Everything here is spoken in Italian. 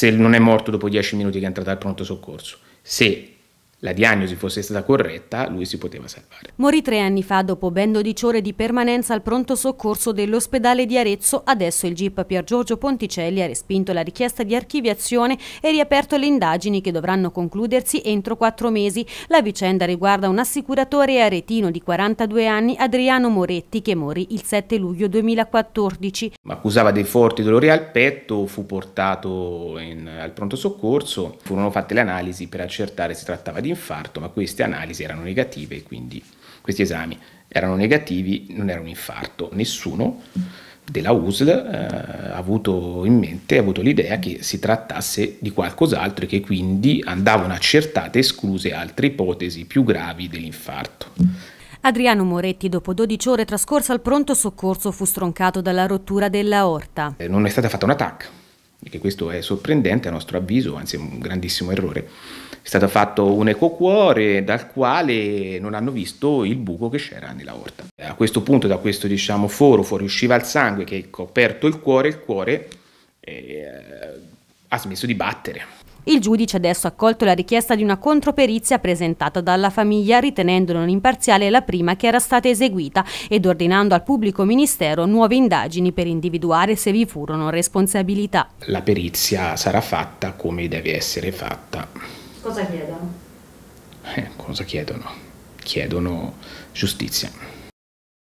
se non è morto dopo 10 minuti che è entrato al pronto soccorso. Se la diagnosi fosse stata corretta, lui si poteva salvare. Morì tre anni fa dopo ben 12 ore di permanenza al pronto soccorso dell'ospedale di Arezzo. Adesso il GIP Pier Giorgio Ponticelli ha respinto la richiesta di archiviazione e riaperto le indagini che dovranno concludersi entro quattro mesi. La vicenda riguarda un assicuratore aretino di 42 anni, Adriano Moretti, che morì il 7 luglio 2014. Accusava dei forti dolori al petto, fu portato in, al pronto soccorso, furono fatte le analisi per accertare se trattava di infarto, ma queste analisi erano negative, quindi questi esami erano negativi, non era un infarto. Nessuno della USL eh, ha avuto in mente, ha avuto l'idea che si trattasse di qualcos'altro e che quindi andavano accertate escluse altre ipotesi più gravi dell'infarto. Adriano Moretti, dopo 12 ore trascorse al pronto soccorso, fu stroncato dalla rottura della dell'aorta. Eh, non è stata fatta un attacco che questo è sorprendente a nostro avviso, anzi è un grandissimo errore. È stato fatto un ecocuore dal quale non hanno visto il buco che c'era nella orta. A questo punto da questo diciamo, foro fuoriusciva il sangue che ha coperto il cuore, il cuore eh, ha smesso di battere. Il giudice adesso ha accolto la richiesta di una controperizia presentata dalla famiglia ritenendo non imparziale la prima che era stata eseguita ed ordinando al pubblico ministero nuove indagini per individuare se vi furono responsabilità. La perizia sarà fatta come deve essere fatta. Cosa chiedono? Eh, cosa chiedono? Chiedono giustizia.